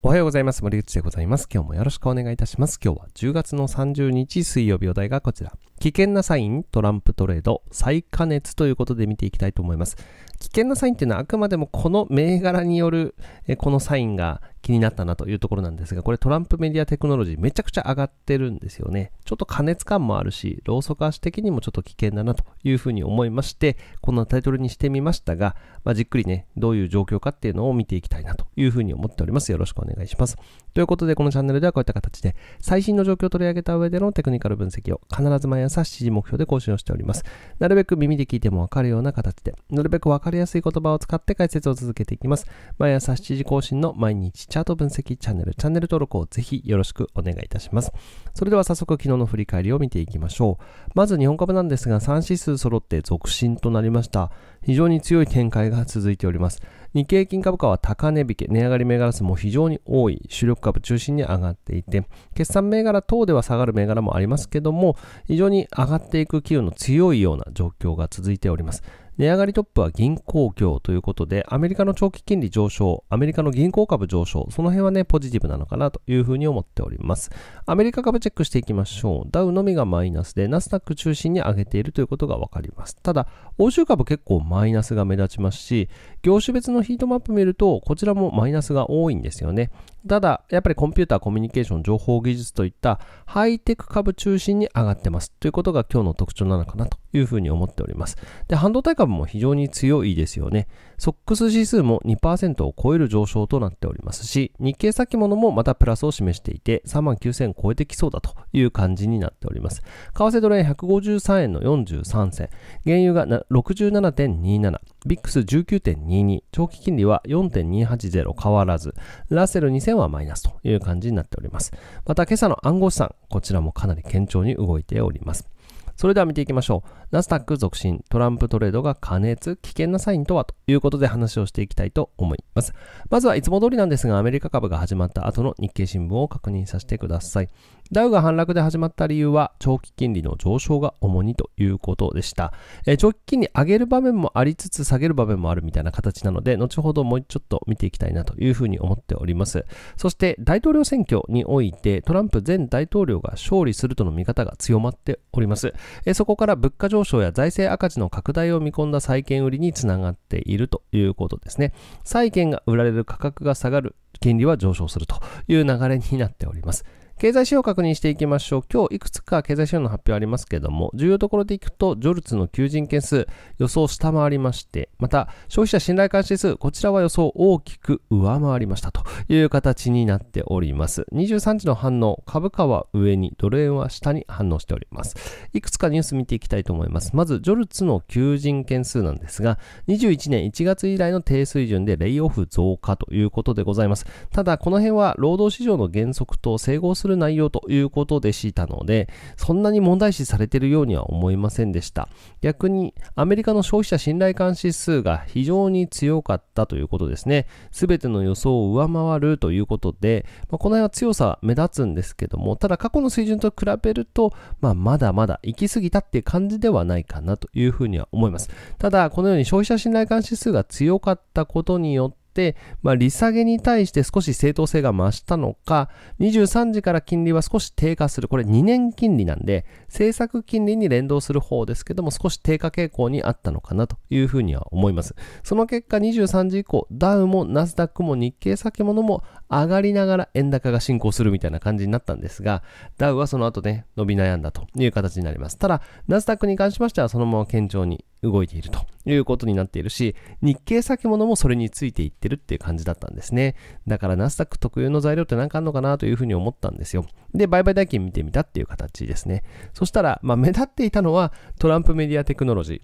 おはようございます。森内でございます。今日もよろしくお願いいたします。今日は10月の30日水曜日お題がこちら。危険なサイン、トランプトレード、再加熱ということで見ていきたいと思います。危険なサインっていうのはあくまでもこの銘柄によるえこのサインが気になったなというところなんですが、これトランプメディアテクノロジーめちゃくちゃ上がってるんですよね。ちょっと加熱感もあるし、ローソク足的にもちょっと危険だなというふうに思いまして、このタイトルにしてみましたが、まあ、じっくりね、どういう状況かっていうのを見ていきたいなというふうに思っております。よろしくお願いします。ということで、このチャンネルではこういった形で最新の状況を取り上げた上でのテクニカル分析を必ず毎朝朝7時目標で更新をしております。なるべく耳で聞いてもわかるような形で、なるべくわかりやすい言葉を使って解説を続けていきます。毎朝7時更新の毎日チャート分析チャンネル、チャンネル登録をぜひよろしくお願いいたします。それでは早速昨日の振り返りを見ていきましょう。まず日本株なんですが3指数揃って続伸となりました。非常に強い展開が続いております。日経平均株価は高値引け、値上がり銘柄数も非常に多い主力株中心に上がっていて、決算銘柄等では下がる銘柄もありますけども、非常に上がっていく企業の強いような状況が続いております。値上がりトップは銀行業ということで、アメリカの長期金利上昇、アメリカの銀行株上昇、その辺はね、ポジティブなのかなというふうに思っております。アメリカ株チェックしていきましょう。ダウのみがマイナスで、ナスダック中心に上げているということがわかります。ただ、欧州株結構マイナスが目立ちますし、業種別のヒートマップ見ると、こちらもマイナスが多いんですよね。ただ、やっぱりコンピューター、コミュニケーション、情報技術といったハイテク株中心に上がってます。ということが今日の特徴なのかなというふうに思っております。で、半導体株も非常に強いですよね。ソックス指数も2%を超える上昇となっておりますし、日経先物もまたプラスを示していて、3万9000超えてきそうだという感じになっております。為替ドル円153円の43銭、原油が67.27、VIX19.22、長期金利は4.280変わらず、ラッセル2000はマイナスという感じになっております。また今朝の暗号資産、こちらもかなり堅調に動いております。それでは見ていきましょう。ナスダック続進、トランプトレードが過熱、危険なサインとはということで話をしていきたいと思います。まずはいつも通りなんですが、アメリカ株が始まった後の日経新聞を確認させてください。ダウが反落で始まった理由は、長期金利の上昇が主にということでした。えー、長期金利上げる場面もありつつ、下げる場面もあるみたいな形なので、後ほどもうちょっと見ていきたいなというふうに思っております。そして、大統領選挙において、トランプ前大統領が勝利するとの見方が強まっております。えそこから物価上昇や財政赤字の拡大を見込んだ債券売りにつながっているということですね。債券が売られる価格が下がる、金利は上昇するという流れになっております。経済指標を確認していきましょう。今日いくつか経済指標の発表ありますけども、重要ところでいくと、ジョルツの求人件数予想を下回りまして、また消費者信頼関指数、こちらは予想を大きく上回りましたという形になっております。23時の反応、株価は上に、ドル円は下に反応しております。いくつかニュース見ていきたいと思います。まず、ジョルツの求人件数なんですが、21年1月以来の低水準でレイオフ増加ということでございます。ただ、この辺は労働市場の減速と整合するする内容ということでしたので、そんなに問題視されているようには思いませんでした。逆に、アメリカの消費者信頼感指数が非常に強かったということですね。すべての予想を上回るということで、まあ、この辺は強さは目立つんですけども、ただ過去の水準と比べると、まあ、まだまだ行き過ぎたっていう感じではないかなというふうには思います。ただ、このように消費者信頼感指数が強かったことによって、、まあ、利下げに対して少し正当性が増したのか、23時から金利は少し低下する。これ2年金利なんで、政策金利に連動する方ですけども、少し低下傾向にあったのかなというふうには思います。その結果23時以降、ダウもナスダックも日経先物も上がりながら円高が進行するみたいな感じになったんですが、ダウはその後ね、伸び悩んだという形になります。ただ、ナスダックに関しましてはそのまま堅調に動いているということになっているし、日経先物もそれについていってるっていう感じだったんですね。だからナスダック特有の材料って何かあんのかなというふうに思ったんですよ。で、売買代金見てみたっていう形ですね。そしたら、まあ、目立っていたのはトランプメディアテクノロジー。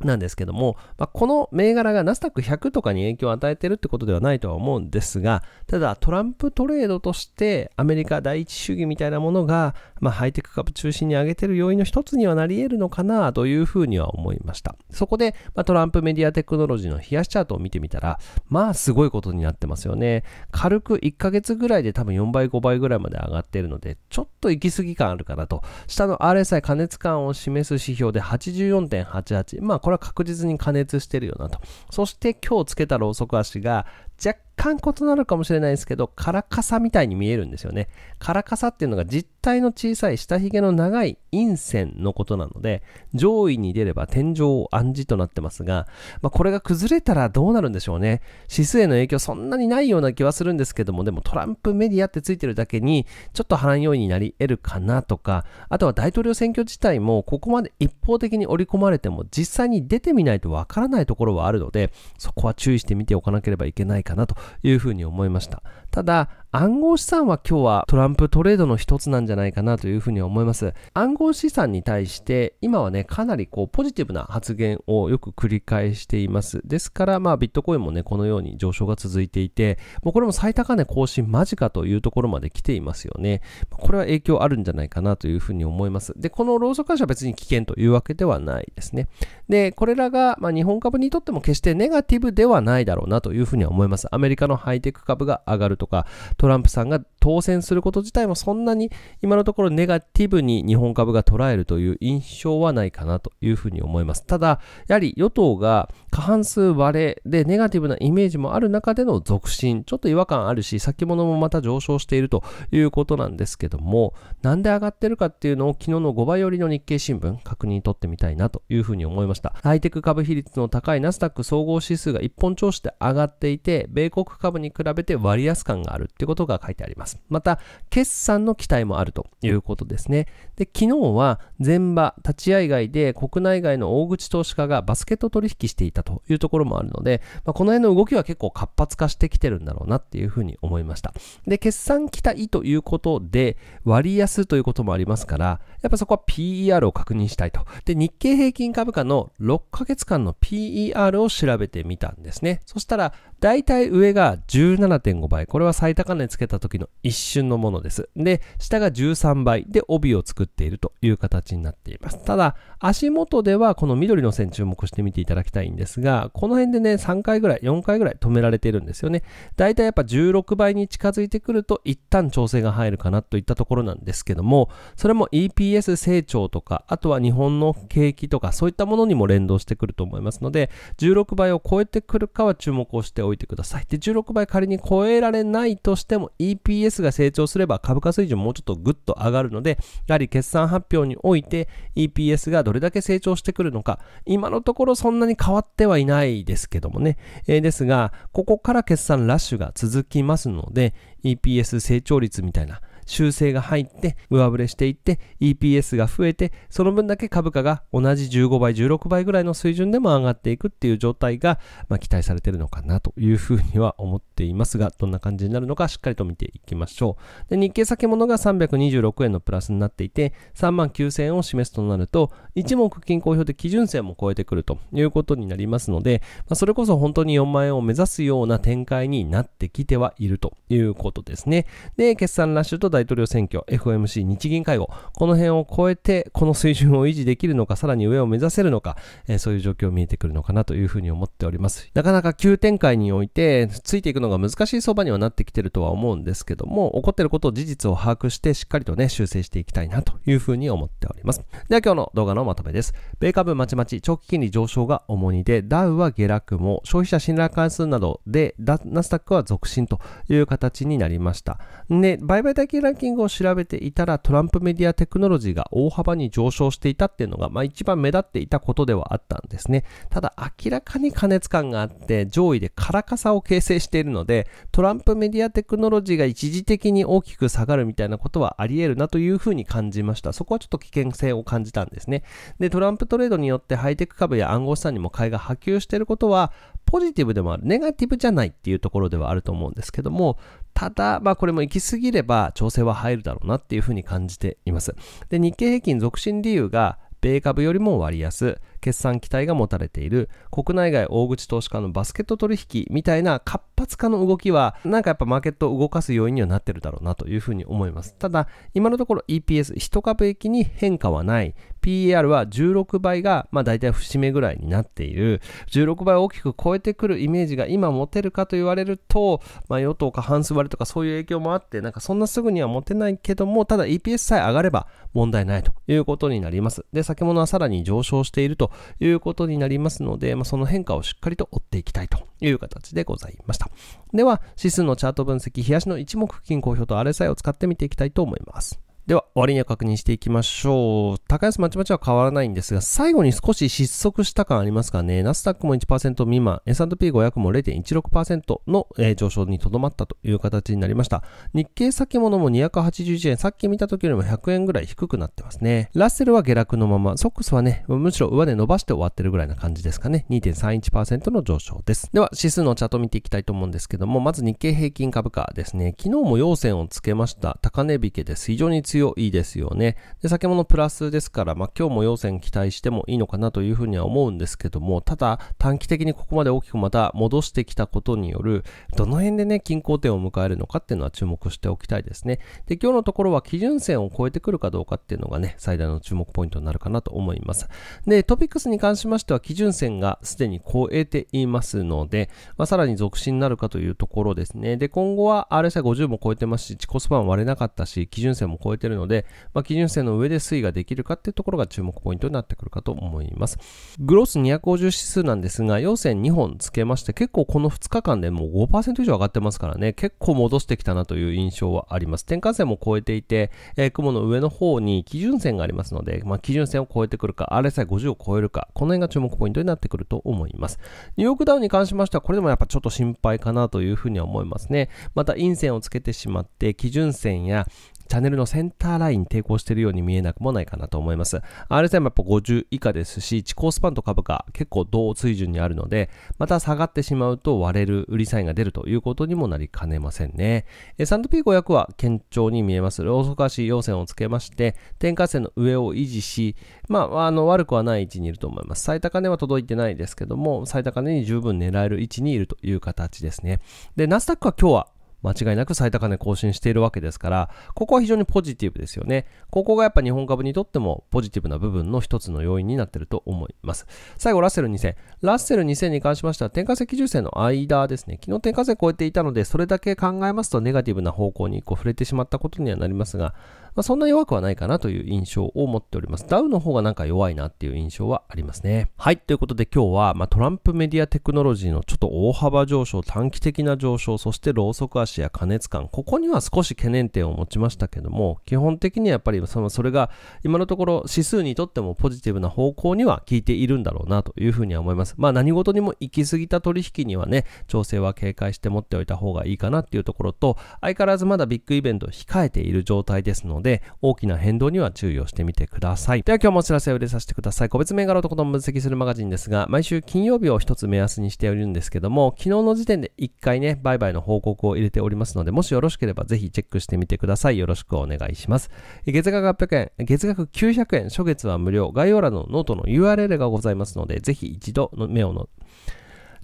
なんですけども、まあ、この銘柄がナスダック100とかに影響を与えてるってことではないとは思うんですが、ただトランプトレードとしてアメリカ第一主義みたいなものがまあ、ハイテク株中心に上げてる要因の一つにはなり得るのかなというふうには思いました。そこで、まあ、トランプメディアテクノロジーの冷やしチャートを見てみたら、まあすごいことになってますよね。軽く1ヶ月ぐらいで多分4倍5倍ぐらいまで上がってるので、ちょっと行き過ぎ感あるかなと。下の RSI 加熱感を示す指標で84.88。まあこれは確実に加熱してるよなと。そして今日つけたローソク足が若干異なるかもしれないですけど、カラカサみたいに見えるんですよね。カラカサっていうのが実体の小さい下髭の長い陰線のことなので、上位に出れば天井を暗示となってますが、まあ、これが崩れたらどうなるんでしょうね。指数への影響そんなにないような気はするんですけども、でもトランプメディアってついてるだけに、ちょっと波乱要因になり得るかなとか、あとは大統領選挙自体もここまで一方的に織り込まれても、実際に出てみないとわからないところはあるので、そこは注意してみておかなければいけないかなというふうに思いました。ただ、暗号資産は今日はトランプトレードの一つなんじゃないかなというふうに思います。暗号資産に対して今はね、かなりこうポジティブな発言をよく繰り返しています。ですからまあビットコインもね、このように上昇が続いていて、もうこれも最高値更新間近というところまで来ていますよね。これは影響あるんじゃないかなというふうに思います。で、このローソク足は別に危険というわけではないですね。で、これらがま日本株にとっても決してネガティブではないだろうなというふうには思います。アメリカのハイテク株が上がるととか、トランプさんが当選すること自体もそんなに今のところネガティブに日本株が捉えるという印象はないかなというふうに思います。ただ、やはり与党が過半数割れでネガティブなイメージもある中での続伸、ちょっと違和感あるし、先物もまた上昇しているということなんですけども、なんで上がってるかっていうのを昨日の5倍寄りの日経新聞、確認取ってみたいなというふうに思いました。ハイテク株比率の高いナスダック総合指数が一本調子で上がっていて、米国株に比べて割安感算があるってことが書いてあります。また、決算の期待もあるということですね。で、昨日は前場、立ち会い外で国内外の大口投資家がバスケット取引していたというところもあるので、まあ、この辺の動きは結構活発化してきてるんだろうなっていうふうに思いました。で、決算期待ということで、割安ということもありますから、やっぱそこは PER を確認したいと。で、日経平均株価の6ヶ月間の PER を調べてみたんですね。そしたら、大体上が17.5倍。これは最高値つけた時の一瞬のものです。で、下が13倍で帯を作っているという形になっています。ただ、足元ではこの緑の線注目してみていただきたいんですが、この辺でね、3回ぐらい、4回ぐらい止められているんですよね。だいたいやっぱ16倍に近づいてくると、一旦調整が入るかなといったところなんですけども、それも EPS 成長とか、あとは日本の景気とか、そういったものにも連動してくると思いますので、16倍を超えてくるかは注目をしておいてください。で、16倍仮に超えられないとしても EPS が成長すれば株価水準もうちょっとぐっと上がるので、やはり決算発表において EPS がどれだけ成長してくるのか、今のところそんなに変わってはいないですけどもね。えー、ですが、ここから決算ラッシュが続きますので、EPS 成長率みたいな、修正が入って上振れしていって EPS が増えてその分だけ株価が同じ15倍16倍ぐらいの水準でも上がっていくっていう状態が、まあ、期待されてるのかなというふうには思っていますがどんな感じになるのかしっかりと見ていきましょうで日経先物が326円のプラスになっていて3万9000円を示すとなると1目均衡表で基準線も超えてくるということになりますので、まあ、それこそ本当に4万円を目指すような展開になってきてはいるということですねで決算ラッシュと大統領選挙、FOMC、日銀会合、この辺を超えて、この水準を維持できるのか、さらに上を目指せるのか、えー、そういう状況見えてくるのかなというふうに思っております。なかなか急展開において、ついていくのが難しい相場にはなってきてるとは思うんですけども、起こってることを事実を把握して、しっかりとね、修正していきたいなというふうに思っております。では今日の動画のまとめです。米株まちまち、長期金利上昇が重荷で、ダウは下落も、消費者信頼関数などで、ナスダックは続伸という形になりました。で、売買代金ランキングを調べていたらトランプメディアテクノロジーが大幅に上昇していたっていうのが、まあ、一番目立っていたことではあったんですね。ただ明らかに過熱感があって上位でカラカサを形成しているのでトランプメディアテクノロジーが一時的に大きく下がるみたいなことはあり得るなというふうに感じました。そこはちょっと危険性を感じたんですね。で、トランプトレードによってハイテク株や暗号資産にも買いが波及していることはポジティブでもある、ネガティブじゃないっていうところではあると思うんですけども、ただ、まあこれも行き過ぎれば調整は入るだろうなっていうふうに感じています。で、日経平均続伸理由が、米株よりも割安、決算期待が持たれている、国内外大口投資家のバスケット取引みたいな活発化の動きは、なんかやっぱマーケットを動かす要因にはなってるだろうなというふうに思います。ただ、今のところ EPS、1株益に変化はない、PER は16倍が、まあ、大体節目ぐらいになっている16倍を大きく超えてくるイメージが今持てるかと言われると、まあ、与党か半数割れとかそういう影響もあってなんかそんなすぐには持てないけどもただ EPS さえ上がれば問題ないということになりますで先物はさらに上昇しているということになりますので、まあ、その変化をしっかりと追っていきたいという形でございましたでは指数のチャート分析冷やしの一目金衡表と RSI を使って見ていきたいと思いますでは、終わりには確認していきましょう。高安まちまちは変わらないんですが、最後に少し失速した感ありますかね。ナスダックも1%未満、S&P500 も0.16%の、えー、上昇にとどまったという形になりました。日経先物も281円、さっき見た時よりも100円ぐらい低くなってますね。ラッセルは下落のまま、ソックスはね、むしろ上で伸ばして終わってるぐらいな感じですかね。2.31%の上昇です。では、指数のチャート見ていきたいと思うんですけども、まず日経平均株価ですね。昨日も陽線をつけました。高値引けです。非常に強強いですよね。で、先物プラスですから、まあ、今日も要線期待してもいいのかなというふうには思うんですけども、ただ短期的にここまで大きくまた戻してきたことによる、どの辺でね、均衡点を迎えるのかっていうのは注目しておきたいですね。で、今日のところは基準線を超えてくるかどうかっていうのがね、最大の注目ポイントになるかなと思います。で、トピックスに関しましては基準線がすでに超えていますので、まあ、さらに続伸になるかというところですね。で、今後は RSI50 も超えてますし、コスパも割れなかったし、基準線も超えてってるので、まあ、基準線の上で推移ができるかっていうところが注目ポイントになってくるかと思います。グロス250指数なんですが、陽線2本つけまして、結構この2日間でもう5%以上上がってますからね、結構戻してきたなという印象はあります。転換線も超えていて、えー、雲の上の方に基準線がありますので、まあ、基準線を超えてくるか、RSI50 を超えるか、この辺が注目ポイントになってくると思います。ニューヨークダウンに関しましては、これでもやっぱちょっと心配かなというふうには思いますね。また陰線をつけてしまって、基準線や、チャンネルのセンターライン抵抗しているように見えなくもないかなと思います。RSI もやっぱ50以下ですし、地高スパンと株価結構同水準にあるので、また下がってしまうと割れる売りサインが出るということにもなりかねませんね。S&P500 は堅調に見えます。ローソク足要線をつけまして、転換線の上を維持し、まあ、あの、悪くはない位置にいると思います。最高値は届いてないですけども、最高値に十分狙える位置にいるという形ですね。で、ナスダックは今日は間違いなく最高値更新しているわけですから、ここは非常にポジティブですよね。ここがやっぱ日本株にとってもポジティブな部分の一つの要因になってると思います。最後、ラッセル2000。ラッセル2000に関しましては、転換石重線の間ですね。昨日転嫁線超えていたので、それだけ考えますとネガティブな方向にこう触れてしまったことにはなりますが、まあ、そんな弱くはないかなという印象を持っております。ダウの方がなんか弱いなっていう印象はありますね。はい、ということで今日は、まあ、トランプメディアテクノロジーのちょっと大幅上昇、短期的な上昇、そしてローソク足や加熱感、ここには少し懸念点を持ちましたけども、基本的にはやっぱりそのそれが今のところ指数にとってもポジティブな方向には効いているんだろうなというふうには思います。まあ何事にも行き過ぎた取引にはね、調整は警戒して持っておいた方がいいかなっていうところと、相変わらずまだビッグイベント控えている状態ですので、で、大きな変動には注意をしてみてください。では今日もお知らせを入れさせてください。個別銘柄とことも分析するマガジンですが、毎週金曜日を一つ目安にしているんですけども、昨日の時点で1回ね、売買の報告を入れておりますので、もしよろしければぜひチェックしてみてください。よろしくお願いします。月額800円、月額900円、初月は無料、概要欄のノートの URL がございますので、ぜひ一度の目をの、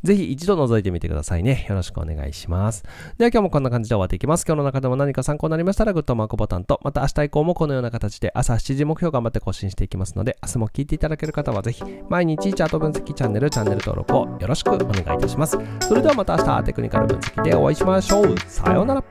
ぜひ一度覗いてみてくださいね。よろしくお願いします。では今日もこんな感じで終わっていきます。今日の中でも何か参考になりましたらグッドマークボタンと、また明日以降もこのような形で朝7時目標頑張って更新していきますので、明日も聞いていただける方はぜひ毎日チャート分析チャンネル、チャンネル登録をよろしくお願いいたします。それではまた明日テクニカル分析でお会いしましょう。さようなら。